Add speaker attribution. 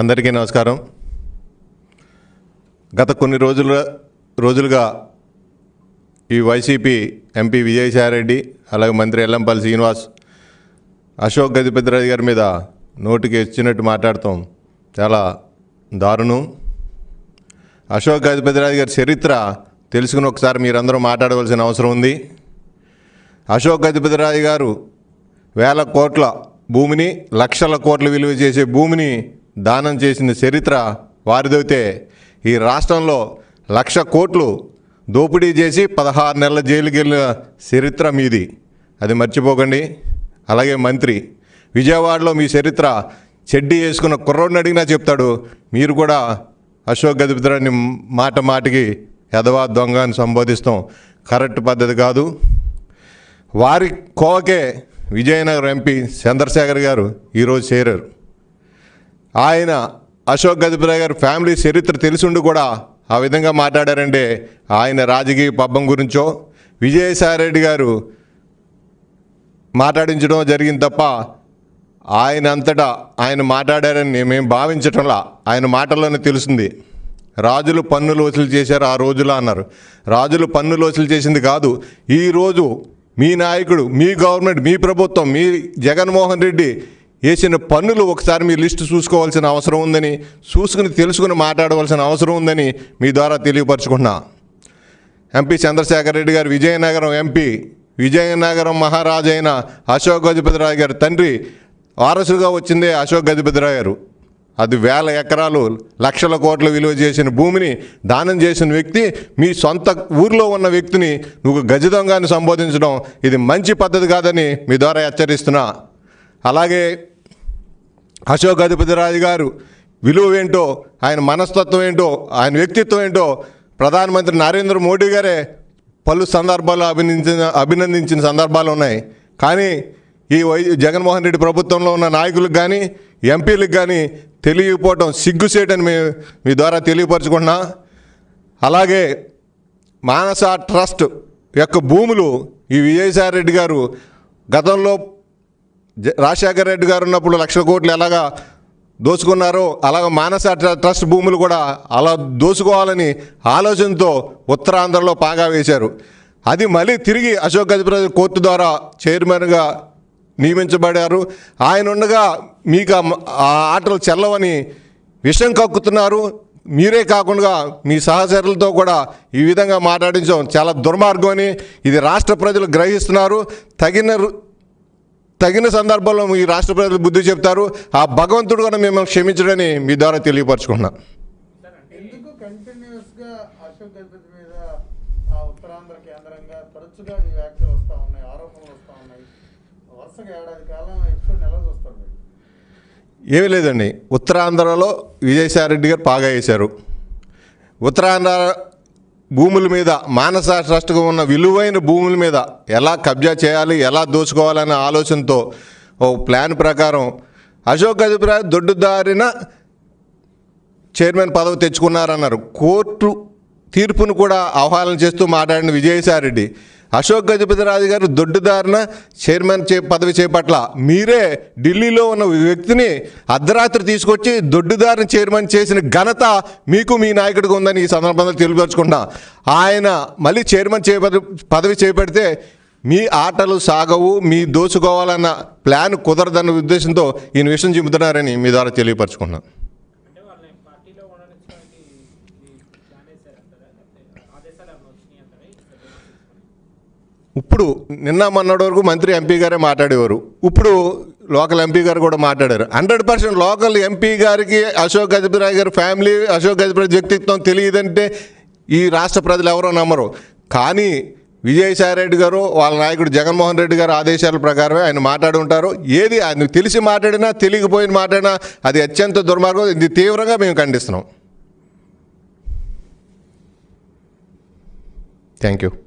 Speaker 1: అందరికీ నమస్కారం గత కొన్ని రోజుల రోజులుగా ఈ వైసీపీ ఎంపీ విజయసాయిరెడ్డి అలాగే మంత్రి ఎల్లంపల్లి శ్రీనివాస్ అశోక్ గజపతిరాజు గారి మీద నోటికి వచ్చినట్టు మాట్లాడతాం చాలా దారుణం అశోక్ గజపతిరాజు గారి చరిత్ర తెలుసుకుని ఒకసారి మీరందరూ మాట్లాడవలసిన అవసరం ఉంది అశోక్ గజపతిరాజు గారు వేల కోట్ల భూమిని లక్షల కోట్ల విలువ చేసే భూమిని దానం చేసిన చరిత్ర వారిదైతే ఈ రాష్ట్రంలో లక్ష కోట్లు దోపిడీ చేసి పదహారు నెలల జైలుకి వెళ్ళిన చరిత్ర మీది అది మర్చిపోకండి అలాగే మంత్రి విజయవాడలో మీ చరిత్ర చెడ్డి వేసుకున్న కుర్రోడిని అడిగినా చెప్తాడు మీరు కూడా అశోక్ గజపతిరాన్ని మాట మాటికి ఎదవా దొంగ అని సంబోధిస్తాం కరెక్ట్ పద్ధతి కాదు వారి కోకే విజయనగరం ఎంపీ చంద్రశేఖర్ గారు ఈరోజు చేరారు ఆయన అశోక్ గజపతి గారి ఫ్యామిలీ చరిత్ర తెలుసుండి కూడా ఆ విధంగా మాట్లాడారంటే ఆయన రాజకీయ పబ్బం గురించో విజయసాయిరెడ్డి గారు మాట్లాడించడం జరిగింది తప్ప ఆయన అంతటా ఆయన మాట్లాడారని మేము భావించటంలా ఆయన మాటల్లోనే తెలుస్తుంది రాజులు పన్నులు వసూలు చేశారు ఆ రోజులా అన్నారు రాజులు పన్నులు వసూలు చేసింది కాదు ఈరోజు మీ నాయకుడు మీ గవర్నమెంట్ మీ ప్రభుత్వం మీ జగన్మోహన్ రెడ్డి వేసిన పన్నులు ఒకసారి మీ లిస్టు చూసుకోవాల్సిన అవసరం ఉందని చూసుకుని తెలుసుకుని మాట్లాడవలసిన అవసరం ఉందని మీ ద్వారా తెలియపరచుకున్నా ఎంపీ చంద్రశేఖర్ రెడ్డి గారు విజయనగరం ఎంపీ విజయనగరం మహారాజు అయిన అశోక్ గజపతిరాయ్ గారి తండ్రి వారసుగా వచ్చిందే అశోక్ గజపతిరాయ్ గారు అది వేల ఎకరాలు లక్షల కోట్ల విలువ చేసిన భూమిని దానం చేసిన వ్యక్తి మీ సొంత ఊర్లో ఉన్న వ్యక్తిని నువ్వు గజదొంగాన్ని సంబోధించడం ఇది మంచి పద్ధతి కాదని మీ ద్వారా హెచ్చరిస్తున్నా అలాగే అశోకాధిపతిరాజు గారు ఏంటో ఆయన మనస్తత్వం ఏంటో ఆయన వ్యక్తిత్వం ఏంటో ప్రధానమంత్రి నరేంద్ర మోడీ గారే పలు సందర్భాలు అభినందించిన అభినందించిన సందర్భాలు ఉన్నాయి కానీ ఈ వై జగన్మోహన్ రెడ్డి ప్రభుత్వంలో ఉన్న నాయకులకు కానీ ఎంపీలకు కానీ తెలియపోవటం సిగ్గుసేటని మేము మీ ద్వారా తెలియపరచుకుంటున్నా అలాగే మానస ట్రస్ట్ యొక్క భూములు ఈ విజయసాయి రెడ్డి గారు గతంలో రాజశేఖర రెడ్డి గారు ఉన్నప్పుడు లక్షల కోట్లు ఎలాగా దోచుకున్నారో అలాగ మానస ట్రస్ట్ భూములు కూడా అలా దోచుకోవాలని ఆలోచనతో ఉత్తరాంధ్రలో పాగా వేశారు అది మళ్ళీ తిరిగి అశోక్ గజపతి కోర్టు ద్వారా చైర్మన్గా నియమించబడారు ఆయన ఉండగా మీకు ఆ ఆటలు చెల్లవని విషం కక్కుతున్నారు మీరే కాకుండా మీ సహచరులతో కూడా ఈ విధంగా మాట్లాడించడం చాలా దుర్మార్గం అని ఇది రాష్ట్ర ప్రజలు గ్రహిస్తున్నారు తగిన తగిన సందర్భంలో ఈ రాష్ట్ర ప్రజలు బుద్ధి చెప్తారు ఆ భగవంతుడు కూడా మిమ్మల్ని క్షమించడని మీ ద్వారా తెలియపరచుకున్నాం ఏమీ లేదండి ఉత్తరాంధ్రలో విజయసాయి రెడ్డి గారు బాగా వేశారు ఉత్తరాంధ్ర భూముల మీద మానస ట్రస్ట్గా ఉన్న విలువైన భూముల మీద ఎలా కబ్జా చేయాలి ఎలా దోచుకోవాలనే ఆలోచనతో ఓ ప్లాన్ ప్రకారం అశోక్ గజపరాజ్ దొడ్డుదారిన చైర్మన్ పదవి తెచ్చుకున్నారన్నారు కోర్టు తీర్పును కూడా ఆహ్వానం చేస్తూ మాట్లాడిన విజయసాయిరెడ్డి అశోక్ గజపతిరాజు గారు దొడ్డుదారిన చైర్మన్ చే పదవి చేపట్ల మీరే ఢిల్లీలో ఉన్న వ్యక్తిని అర్ధరాత్రి తీసుకొచ్చి దొడ్డుదారిన చైర్మన్ చేసిన ఘనత మీకు మీ నాయకుడికి ఉందని ఈ సందర్భంగా తెలియపరచుకుంటా ఆయన మళ్ళీ చైర్మన్ చే పదవి చేపడితే మీ ఆటలు సాగవు మీ దోచుకోవాలన్న ప్లాన్ కుదరదన్న ఉద్దేశంతో ఈయన విషయం చెబుతున్నారని మీ ద్వారా తెలియపరచుకున్నాను ఇప్పుడు నిన్న మొన్నటి వరకు మంత్రి ఎంపీ గారే మాట్లాడేవారు ఇప్పుడు లోకల్ ఎంపీ గారు కూడా మాట్లాడారు హండ్రెడ్ పర్సెంట్ లోకల్ ఎంపీ గారికి అశోక్ గజపతిరాయ్ గారి ఫ్యామిలీ అశోక్ గజపతి వ్యక్తిత్వం తెలియదంటే ఈ రాష్ట్ర ప్రజలు ఎవరో నమ్మరు కానీ విజయసాయి రెడ్డి గారు వాళ్ళ నాయకుడు జగన్మోహన్ రెడ్డి గారు ఆదేశాల ప్రకారమే ఆయన మాట్లాడి ఉంటారు ఏది ఆయన తెలిసి మాట్లాడినా తెలియకపోయిన మాట్లాడినా అది అత్యంత దుర్మార్గం ఇది తీవ్రంగా మేము ఖండిస్తున్నాం థ్యాంక్ యూ